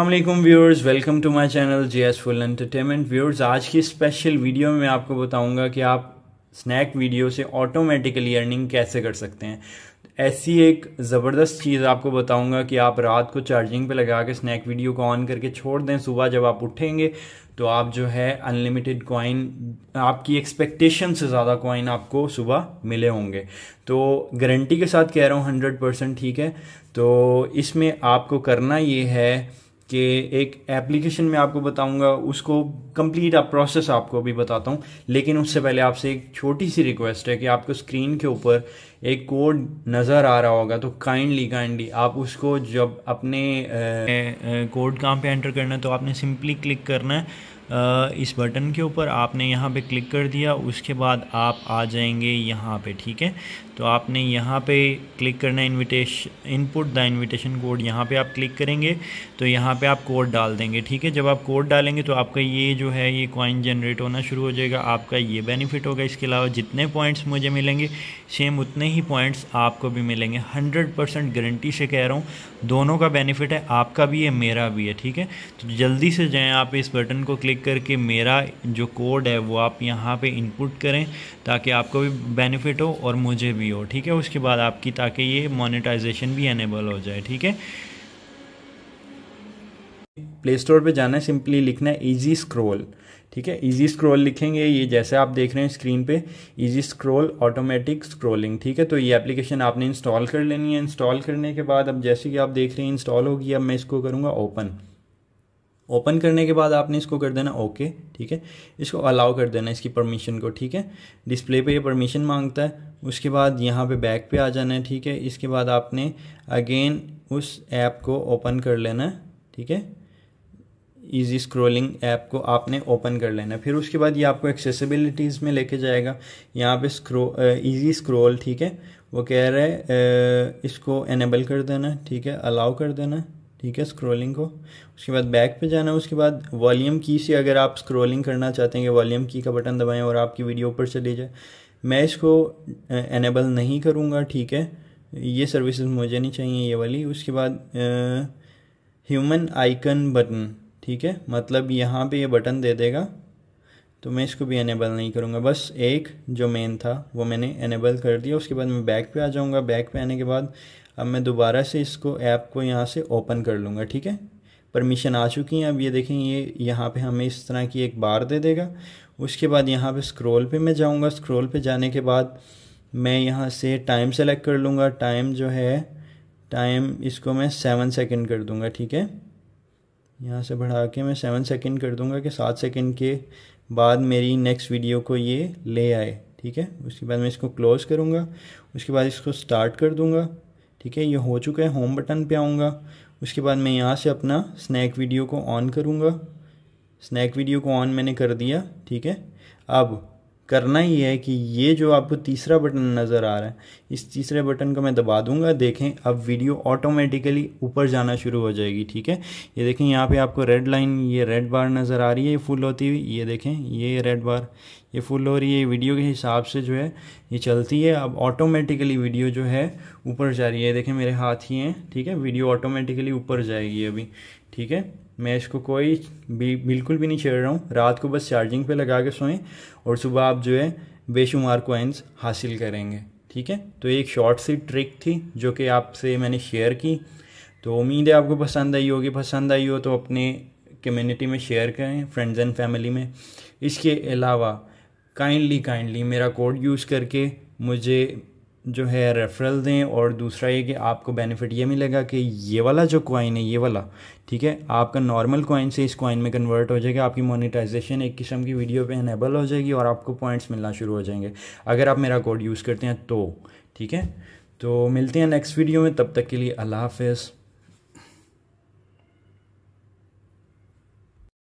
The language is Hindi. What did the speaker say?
अल्लाम viewers welcome to my channel J S full entertainment viewers आज की स्पेशल वीडियो में मैं आपको बताऊंगा कि आप स्नैक वीडियो से ऑटोमेटिकली अर्निंग कैसे कर सकते हैं ऐसी एक ज़बरदस्त चीज़ आपको बताऊंगा कि आप रात को चार्जिंग पे लगा के स्नैक वीडियो को ऑन करके छोड़ दें सुबह जब आप उठेंगे तो आप जो है अनलिमिटेड कॉइन आपकी एक्सपेक्टेशन से ज़्यादा कॉइन आपको सुबह मिले होंगे तो गारंटी के साथ कह रहा हूँ हंड्रेड परसेंट ठीक है तो इसमें आपको करना ये है कि एक एप्लीकेशन में आपको बताऊंगा उसको कंप्लीट आप प्रोसेस आपको अभी बताता हूँ लेकिन उससे पहले आपसे एक छोटी सी रिक्वेस्ट है कि आपको स्क्रीन के ऊपर एक कोड नज़र आ रहा होगा तो काइंडली काइंडली आप उसको जब अपने कोड कहाँ पे एंटर करना है तो आपने सिंपली क्लिक करना है इस बटन के ऊपर आपने यहाँ पे क्लिक कर दिया उसके बाद आप आ जाएंगे यहाँ पे ठीक है तो आपने यहाँ पे क्लिक करना invitation input the invitation code यहाँ पे आप क्लिक करेंगे तो यहाँ पे आप कोड डाल देंगे ठीक है जब आप कोड डालेंगे तो आपका ये जो है ये कॉइन जनरेट होना शुरू हो जाएगा आपका ये बेनिफिट होगा इसके अलावा जितने पॉइंट्स मुझे मिलेंगे सेम उतने ही पॉइंट्स आपको भी मिलेंगे हंड्रेड परसेंट गारंटी से कह रहा हूँ दोनों का बेनिफिट है आपका भी है मेरा भी है ठीक है तो जल्दी से जाएँ आप इस बटन को क्लिक क्लिक करके मेरा जो कोड है वो आप यहाँ पे इनपुट करें ताकि आपको भी बेनिफिट हो और मुझे भी हो ठीक है उसके बाद आपकी ताकि ये मोनेटाइजेशन भी एनेबल हो जाए ठीक है प्ले स्टोर पर जाना है सिंपली लिखना है ईजी स्क्रोल ठीक है इजी स्क्रॉल लिखेंगे ये जैसे आप देख रहे हैं स्क्रीन पे इजी स्क्रॉल ऑटोमेटिक स्क्रॉलिंग ठीक है तो ये एप्लीकेशन आपने इंस्टॉल कर लेनी है इंस्टॉल करने के बाद अब जैसे कि आप देख रहे हैं इंस्टॉल होगी अब मैं इसको करूँगा ओपन ओपन करने के बाद आपने इसको कर देना ओके ठीक है इसको अलाउ कर देना इसकी परमिशन को ठीक है डिस्प्ले पे ये परमिशन मांगता है उसके बाद यहाँ पे बैक पे आ जाना है ठीक है इसके बाद आपने अगेन उस ऐप को ओपन कर लेना है ठीक है ईजी स्क्रोलिंग ऐप को आपने ओपन कर लेना है फिर उसके बाद ये आपको एक्सेसिबिलिटीज़ में लेके जाएगा यहाँ पे स्क्रो ईजी स्क्रोल ठीक है वो कह रहा है इसको एनेबल कर देना ठीक है अलाउ कर देना ठीक है स्क्रोलिंग को उसके बाद बैक पे जाना है उसके बाद वॉल्यूम की से अगर आप स्क्रोलिंग करना चाहते हैं कि वॉल्यूम की का बटन दबाएं और आपकी वीडियो ऊपर चली जाए मैं इसको एनेबल नहीं करूँगा ठीक है ये सर्विसेज मुझे नहीं चाहिए ये वाली उसके बाद ह्यूमन आइकन बटन ठीक है मतलब यहाँ पे ये यह बटन दे देगा तो मैं इसको भी एनेबल नहीं करूँगा बस एक जो मेन था वो मैंने एनेबल कर दिया उसके बाद मैं बैक पे आ जाऊँगा बैक पे आने के बाद अब मैं दोबारा से इसको ऐप को यहाँ से ओपन कर लूँगा ठीक है परमिशन आ चुकी हैं अब ये देखें ये यहाँ पे हमें इस तरह की एक बार दे देगा उसके बाद यहाँ पे स्क्रॉल पे मैं जाऊँगा स्क्रॉल पे जाने के बाद मैं यहाँ से टाइम सेलेक्ट कर लूँगा टाइम जो है टाइम इसको मैं सेवन सेकेंड कर दूँगा ठीक है यहाँ से बढ़ा के मैं सेवन सेकेंड कर दूँगा कि सात सेकेंड के बाद मेरी नेक्स्ट वीडियो को ये ले आए ठीक है उसके बाद मैं इसको क्लोज़ करूँगा उसके बाद इसको स्टार्ट कर दूँगा ठीक है ये हो चुका है होम बटन पे आऊँगा उसके बाद मैं यहाँ से अपना स्नैक वीडियो को ऑन करूँगा स्नैक वीडियो को ऑन मैंने कर दिया ठीक है अब करना ही है कि ये जो आपको तीसरा बटन नज़र आ रहा है इस तीसरे बटन को मैं दबा दूंगा देखें अब वीडियो ऑटोमेटिकली ऊपर जाना शुरू हो जाएगी ठीक है ये देखें यहाँ पे आपको रेड लाइन ये रेड बार नज़र आ रही है ये फुल होती हुई ये देखें ये रेड बार ये फुल हो रही है वीडियो के हिसाब से जो है ये चलती है अब ऑटोमेटिकली वीडियो जो है ऊपर जा रही है देखें मेरे हाथ ही हैं ठीक है वीडियो ऑटोमेटिकली ऊपर जाएगी अभी ठीक है मैं इसको कोई भी बिल्कुल भी नहीं छेड़ रहा हूँ रात को बस चार्जिंग पे लगा के सोएं और सुबह आप जो है बेशुमार कोइंस हासिल करेंगे ठीक है तो एक शॉर्ट सी ट्रिक थी जो कि आपसे मैंने शेयर की तो उम्मीद है आपको पसंद आई होगी पसंद आई हो तो अपने कम्युनिटी में शेयर करें फ्रेंड्स एंड फैमिली में इसके अलावा काइंडली काइंडली मेरा कोड यूज़ करके मुझे जो है रेफरल दें और दूसरा ये कि आपको बेनिफिट ये मिलेगा कि ये वाला जो कॉइन है ये वाला ठीक है आपका नॉर्मल कॉइन से इस कॉइन में कन्वर्ट हो जाएगा आपकी मोनेटाइजेशन एक किस्म की वीडियो पे इनेबल हो जाएगी और आपको पॉइंट्स मिलना शुरू हो जाएंगे अगर आप मेरा कोड यूज़ करते हैं तो ठीक है तो मिलते हैं नेक्स्ट वीडियो में तब तक के लिए अल्लाह हाफ